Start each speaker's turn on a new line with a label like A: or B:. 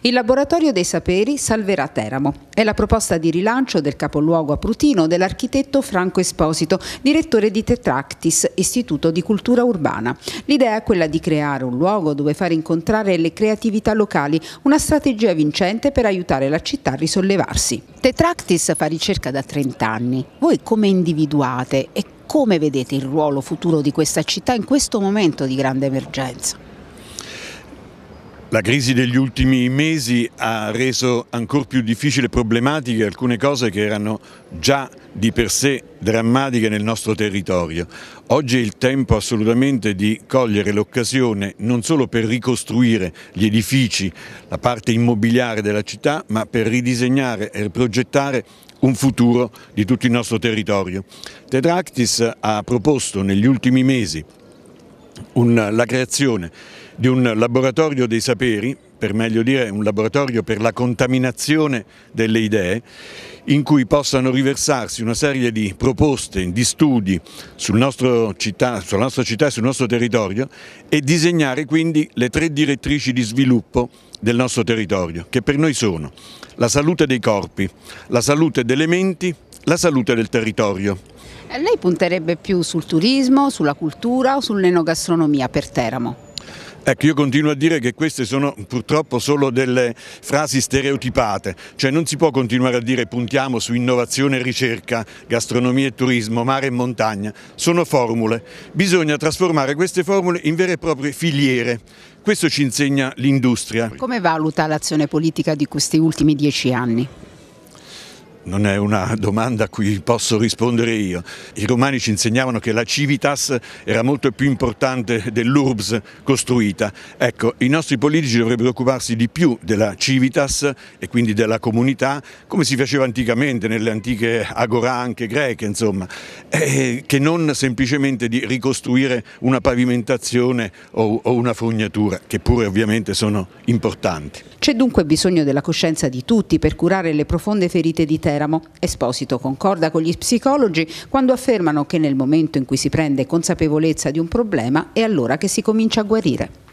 A: Il Laboratorio dei Saperi salverà Teramo. È la proposta di rilancio del capoluogo aprutino dell'architetto Franco Esposito, direttore di Tetractis, Istituto di Cultura Urbana. L'idea è quella di creare un luogo dove far incontrare le creatività locali, una strategia vincente per aiutare la città a risollevarsi. Tetractis fa ricerca da 30 anni. Voi come individuate e come vedete il ruolo futuro di questa città in questo momento di grande emergenza?
B: La crisi degli ultimi mesi ha reso ancora più difficile e problematiche alcune cose che erano già di per sé drammatiche nel nostro territorio. Oggi è il tempo assolutamente di cogliere l'occasione non solo per ricostruire gli edifici, la parte immobiliare della città, ma per ridisegnare e progettare un futuro di tutto il nostro territorio. Tetractis ha proposto negli ultimi mesi un, la creazione di un laboratorio dei saperi, per meglio dire un laboratorio per la contaminazione delle idee, in cui possano riversarsi una serie di proposte, di studi sul città, sulla nostra città e sul nostro territorio e disegnare quindi le tre direttrici di sviluppo del nostro territorio, che per noi sono la salute dei corpi, la salute delle menti, la salute del territorio.
A: Eh, lei punterebbe più sul turismo, sulla cultura o sull'enogastronomia per Teramo?
B: Ecco, io continuo a dire che queste sono purtroppo solo delle frasi stereotipate, cioè non si può continuare a dire puntiamo su innovazione e ricerca, gastronomia e turismo, mare e montagna, sono formule, bisogna trasformare queste formule in vere e proprie filiere, questo ci insegna l'industria.
A: Come valuta l'azione politica di questi ultimi dieci anni?
B: non è una domanda a cui posso rispondere io. I romani ci insegnavano che la civitas era molto più importante dell'urbs costruita. Ecco, i nostri politici dovrebbero occuparsi di più della civitas e quindi della comunità, come si faceva anticamente nelle antiche agora anche greche, insomma, eh, che non semplicemente di ricostruire una pavimentazione o, o una fognatura, che pure ovviamente sono importanti.
A: C'è dunque bisogno della coscienza di tutti per curare le profonde ferite di terra Teramo. Esposito concorda con gli psicologi quando affermano che nel momento in cui si prende consapevolezza di un problema è allora che si comincia a guarire.